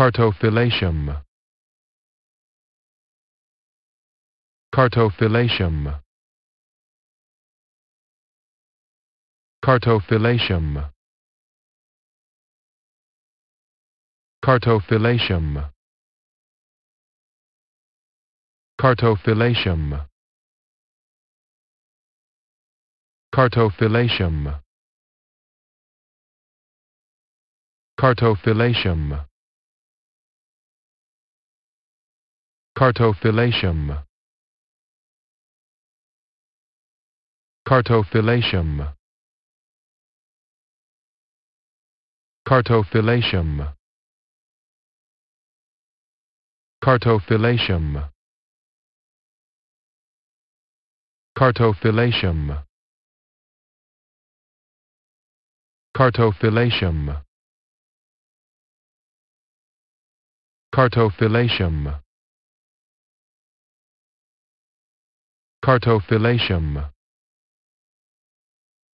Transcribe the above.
Cartophyllatium. Cartophyllatium. Cartophyllatium. Cartophyllatium. Cartophyllatium. Cartophyllatium. Cartophyllatium. Cartophyllatium. Cartophyllatium. Cartophyllatium. Cartophyllatium. Cartophyllatium. Cartophyllatium. Cartophyllatium. Cartophyllatium